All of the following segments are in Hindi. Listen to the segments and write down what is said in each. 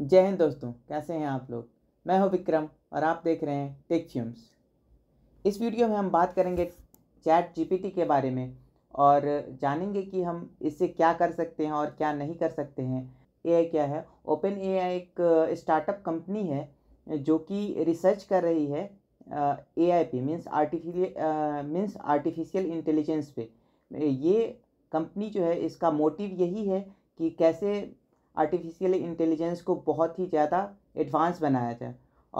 जय हिंद दोस्तों कैसे हैं आप लोग मैं हूं विक्रम और आप देख रहे हैं टेक च्यूम्स इस वीडियो में हम बात करेंगे चैट जीपीटी के बारे में और जानेंगे कि हम इससे क्या कर सकते हैं और क्या नहीं कर सकते हैं ए क्या है ओपन ए एक स्टार्टअप uh, कंपनी है जो कि रिसर्च कर रही है ए आई पी means artificial means artificial intelligence पे ये कंपनी जो है इसका मोटिव यही है कि कैसे आर्टिफिशियल इंटेलिजेंस को बहुत ही ज़्यादा एडवांस बनाया जाए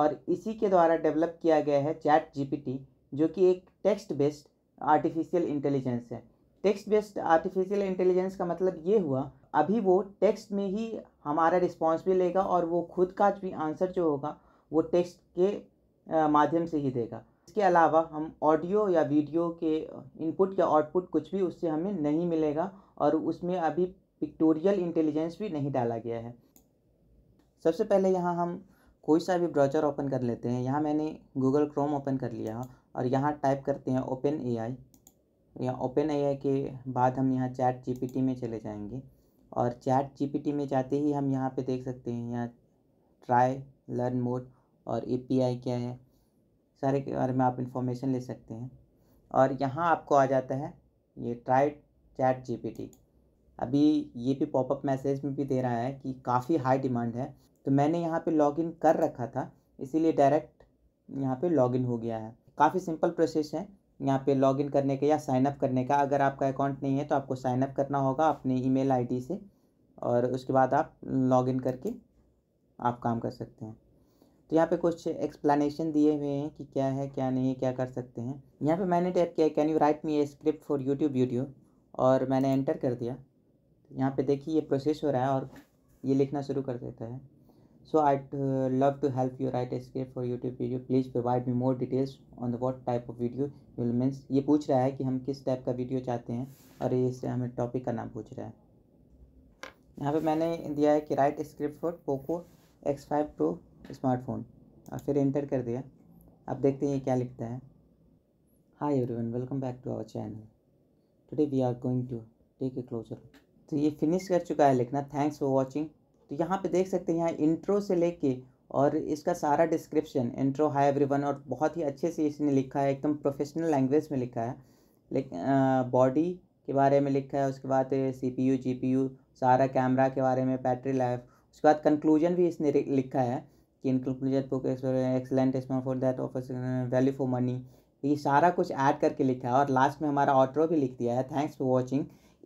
और इसी के द्वारा डेवलप किया गया है चैट जीपीटी जो कि एक टेक्स्ट बेस्ड आर्टिफिशियल इंटेलिजेंस है टेक्स्ट बेस्ड आर्टिफिशियल इंटेलिजेंस का मतलब ये हुआ अभी वो टेक्स्ट में ही हमारा रिस्पॉन्स भी लेगा और वो खुद का भी आंसर जो होगा वो टेक्स्ट के माध्यम से ही देगा इसके अलावा हम ऑडियो या वीडियो के इनपुट या आउटपुट कुछ भी उससे हमें नहीं मिलेगा और उसमें अभी पिक्टोरियल इंटेलिजेंस भी नहीं डाला गया है सबसे पहले यहाँ हम कोई सा भी ब्राउजर ओपन कर लेते हैं यहाँ मैंने गूगल क्रोम ओपन कर लिया और यहाँ टाइप करते हैं ओपन ए आई या ओपन ए आई के बाद हम यहाँ चैट टी में चले जाएंगे और चैट टी में जाते ही हम यहाँ पे देख सकते हैं यहाँ ट्राई लर्न मोड और आई क्या है सारे के बारे में आप इन्फॉर्मेशन ले सकते हैं और यहाँ आपको आ जाता है ये ट्राई चैट टी अभी ये भी पॉपअप मैसेज में भी दे रहा है कि काफ़ी हाई डिमांड है तो मैंने यहाँ पे लॉगिन कर रखा था इसीलिए डायरेक्ट यहाँ पे लॉगिन हो गया है काफ़ी सिंपल प्रोसेस है यहाँ पे लॉगिन करने का या साइनअप करने का अगर आपका अकाउंट नहीं है तो आपको साइनअप करना होगा अपने ई मेल से और उसके बाद आप लॉगिन करके आप काम कर सकते हैं तो यहाँ पे कुछ एक्सप्लेनेशन दिए हुए हैं कि क्या है क्या नहीं क्या कर सकते हैं यहाँ पे मैंने टाइप किया can you write me a script for YouTube video और मैंने एंटर कर दिया यहाँ पे देखिए ये प्रोसेस हो रहा है और ये लिखना शुरू कर देता है so I love to help you write script for YouTube video please provide me more details on the what type of video you'll means ये पूछ रहा है कि हम किस टाइप का वीडियो चाहते हैं और इससे हमें टॉपिक का नाम पूछ रहा है यहाँ पे मैंने दिया है कि write script for Poco X five Pro smartphone और फिर एंटर कर दिया अब देखते हैं ये क्या लिखता है hi everyone welcome back to our channel today we are going to take a closer तो ये फिनिश कर चुका है लिखना थैंक्स फॉर वॉचिंग तो यहाँ पे देख सकते हैं यहाँ इंट्रो से लेके और इसका सारा डिस्क्रिप्शन इंट्रो हाई एवरीवन और बहुत ही अच्छे से इसने लिखा है एकदम प्रोफेशनल लैंग्वेज में लिखा है लेकिन बॉडी के बारे में लिखा है उसके बाद C P U G P U सारा कैमरा के बारे में बैटरी लाइफ उसके बाद कंक्लूजन भी इसने लिखा है कि इन कंक्लूजन बुक एक्सलेंट इसमें for that offers value for money ये सारा कुछ ऐड करके लिखा है और लास्ट में हमारा ऑटरो भी लिख दिया है thanks for watching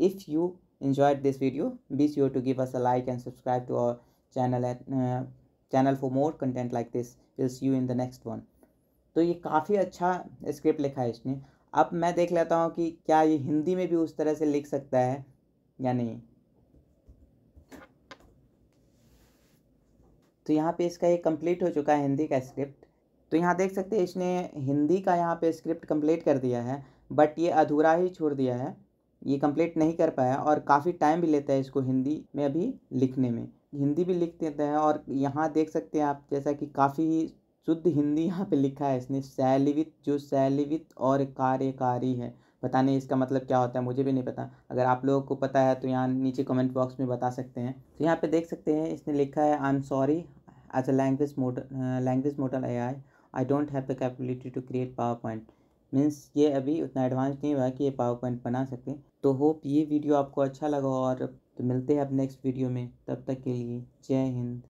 if you enjoyed this video be sure to give us a like and subscribe to our channel at uh, channel for more content like this we'll see you in the next one तो ये काफ़ी अच्छा स्क्रिप्ट लिखा है इसने अब मैं देख लेता हूँ कि क्या ये हिंदी में भी उस तरह से लिख सकता है या नहीं तो यहाँ पे इसका ये कंप्लीट हो चुका है हिंदी का स्क्रिप्ट तो यहाँ देख सकते हैं इसने हिंदी का यहाँ पे स्क्रिप्ट कंप्लीट कर दिया है बट ये अधूरा ही छोड़ दिया है ये कंप्लीट नहीं कर पाया और काफ़ी टाइम भी लेता है इसको हिंदी में अभी लिखने में हिंदी भी लिख देते हैं और यहाँ देख सकते हैं आप जैसा कि काफ़ी शुद्ध हिंदी यहाँ पे लिखा है इसने शैलिवित जो शैलिवित और कार्यकारी है पता नहीं इसका मतलब क्या होता है मुझे भी नहीं पता अगर आप लोगों को पता है तो यहाँ नीचे कमेंट बॉक्स में बता सकते हैं तो यहाँ पे देख सकते हैं इसने लिखा है I am sorry as a language motor language motor I I don't have the capability to create PowerPoint means ये अभी उतना एडवांस नहीं हुआ कि ये पावर पॉइंट बना सकें तो होप ये वीडियो आपको अच्छा लगा और तो मिलते हैं अब नेक्स्ट वीडियो में तब तक के लिए जय हिंद